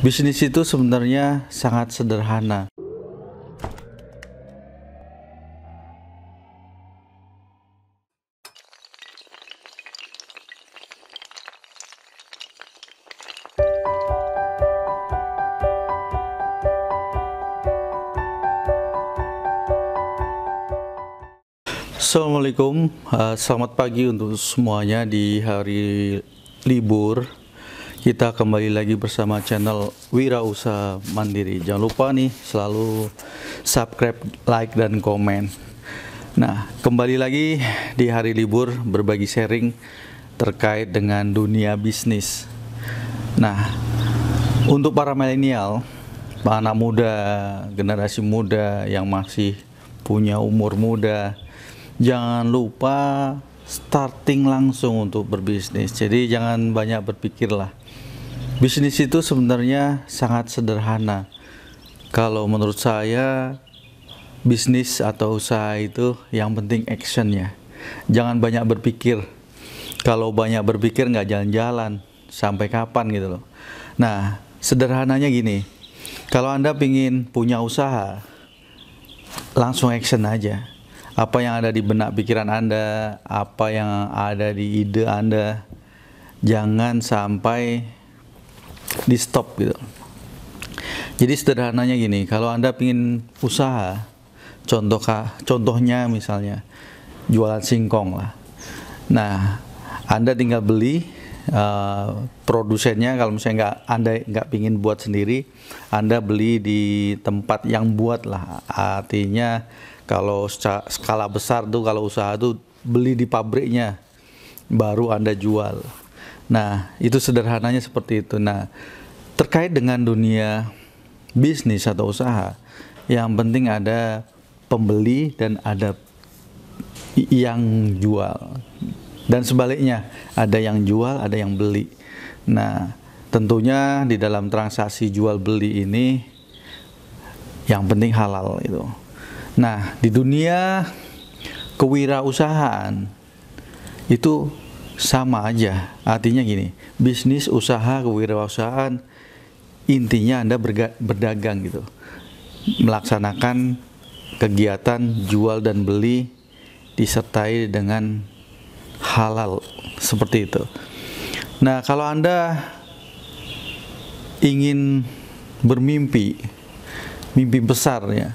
Bisnis itu sebenarnya sangat sederhana. Assalamualaikum, eh, selamat pagi untuk semuanya di hari libur kita kembali lagi bersama channel Wirausaha Mandiri. Jangan lupa nih selalu subscribe, like dan komen. Nah, kembali lagi di hari libur berbagi sharing terkait dengan dunia bisnis. Nah, untuk para milenial, para anak muda, generasi muda yang masih punya umur muda, jangan lupa starting langsung untuk berbisnis. Jadi jangan banyak berpikirlah. Bisnis itu sebenarnya sangat sederhana. Kalau menurut saya bisnis atau usaha itu yang penting actionnya. Jangan banyak berpikir. Kalau banyak berpikir nggak jalan-jalan sampai kapan gitu loh. Nah sederhananya gini. Kalau anda ingin punya usaha, langsung action aja apa yang ada di benak pikiran Anda, apa yang ada di ide Anda, jangan sampai di stop gitu. Jadi sederhananya gini, kalau Anda ingin usaha, contoh contohnya misalnya jualan singkong lah. Nah, Anda tinggal beli uh, produsennya kalau misalnya nggak Anda nggak ingin buat sendiri, Anda beli di tempat yang buat lah. Artinya kalau skala besar tuh kalau usaha tuh beli di pabriknya baru Anda jual. Nah, itu sederhananya seperti itu. Nah, terkait dengan dunia bisnis atau usaha, yang penting ada pembeli dan ada yang jual. Dan sebaliknya, ada yang jual, ada yang beli. Nah, tentunya di dalam transaksi jual beli ini yang penting halal itu. Nah, di dunia kewirausahaan itu sama aja. Artinya gini, bisnis, usaha, kewirausahaan intinya Anda berdagang gitu. Melaksanakan kegiatan jual dan beli disertai dengan halal seperti itu. Nah, kalau Anda ingin bermimpi mimpi besar ya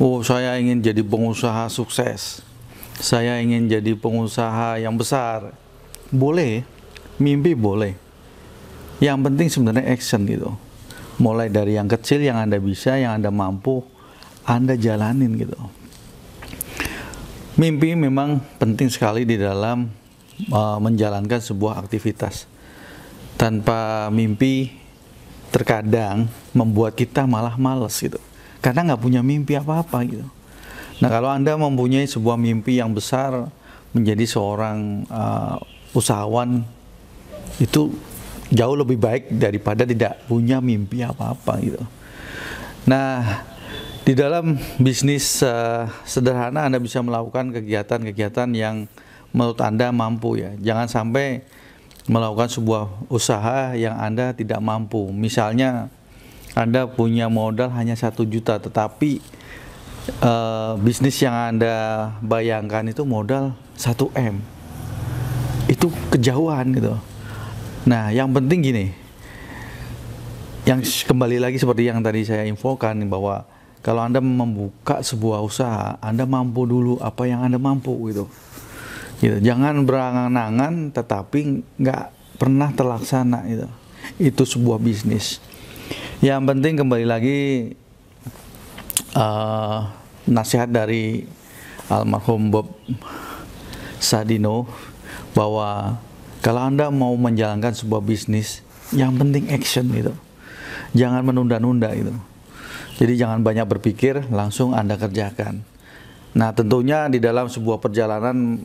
oh saya ingin jadi pengusaha sukses, saya ingin jadi pengusaha yang besar. Boleh, mimpi boleh. Yang penting sebenarnya action gitu. Mulai dari yang kecil yang Anda bisa, yang Anda mampu, Anda jalanin gitu. Mimpi memang penting sekali di dalam uh, menjalankan sebuah aktivitas. Tanpa mimpi terkadang membuat kita malah males gitu karena nggak punya mimpi apa-apa gitu. Nah kalau anda mempunyai sebuah mimpi yang besar menjadi seorang uh, usahawan itu jauh lebih baik daripada tidak punya mimpi apa-apa gitu. Nah di dalam bisnis uh, sederhana anda bisa melakukan kegiatan-kegiatan yang menurut anda mampu ya. Jangan sampai melakukan sebuah usaha yang anda tidak mampu. Misalnya anda punya modal hanya satu juta, tetapi uh, bisnis yang Anda bayangkan itu modal 1M. Itu kejauhan gitu. Nah, yang penting gini. Yang kembali lagi seperti yang tadi saya infokan bahwa kalau Anda membuka sebuah usaha, Anda mampu dulu apa yang Anda mampu gitu. gitu. Jangan berangan-angan tetapi nggak pernah terlaksana gitu. Itu sebuah bisnis. Yang penting kembali lagi uh, nasihat dari almarhum Bob Sadino bahwa kalau Anda mau menjalankan sebuah bisnis, yang penting action gitu. Jangan menunda-nunda itu. Jadi jangan banyak berpikir, langsung Anda kerjakan. Nah, tentunya di dalam sebuah perjalanan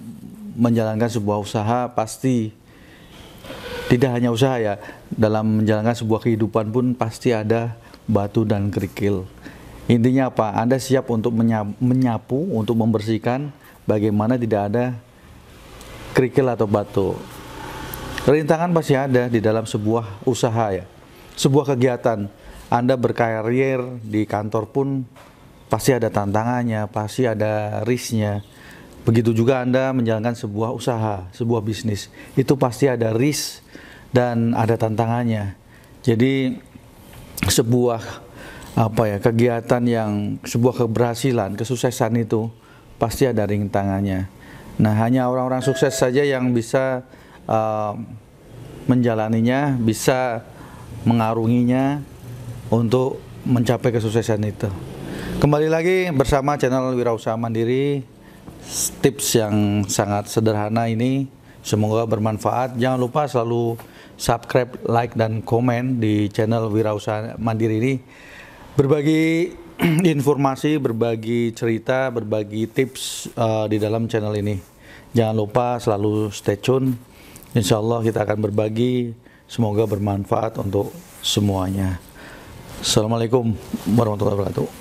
menjalankan sebuah usaha pasti tidak hanya usaha ya dalam menjalankan sebuah kehidupan pun pasti ada batu dan kerikil intinya apa anda siap untuk menyapu untuk membersihkan bagaimana tidak ada kerikil atau batu rintangan pasti ada di dalam sebuah usaha ya sebuah kegiatan anda berkarier di kantor pun pasti ada tantangannya pasti ada risknya Begitu juga Anda menjalankan sebuah usaha, sebuah bisnis, itu pasti ada risk dan ada tantangannya. Jadi sebuah apa ya kegiatan yang sebuah keberhasilan, kesuksesan itu pasti ada rintangannya. Nah, hanya orang-orang sukses saja yang bisa uh, menjalaninya, bisa mengarunginya untuk mencapai kesuksesan itu. Kembali lagi bersama channel Wirausaha Mandiri, tips yang sangat sederhana ini Semoga bermanfaat. Jangan lupa selalu subscribe, like, dan komen di channel Wirausaha Mandiri ini. Berbagi informasi, berbagi cerita, berbagi tips uh, di dalam channel ini. Jangan lupa selalu stay tune. Insya Allah kita akan berbagi. Semoga bermanfaat untuk semuanya. Assalamualaikum warahmatullahi wabarakatuh.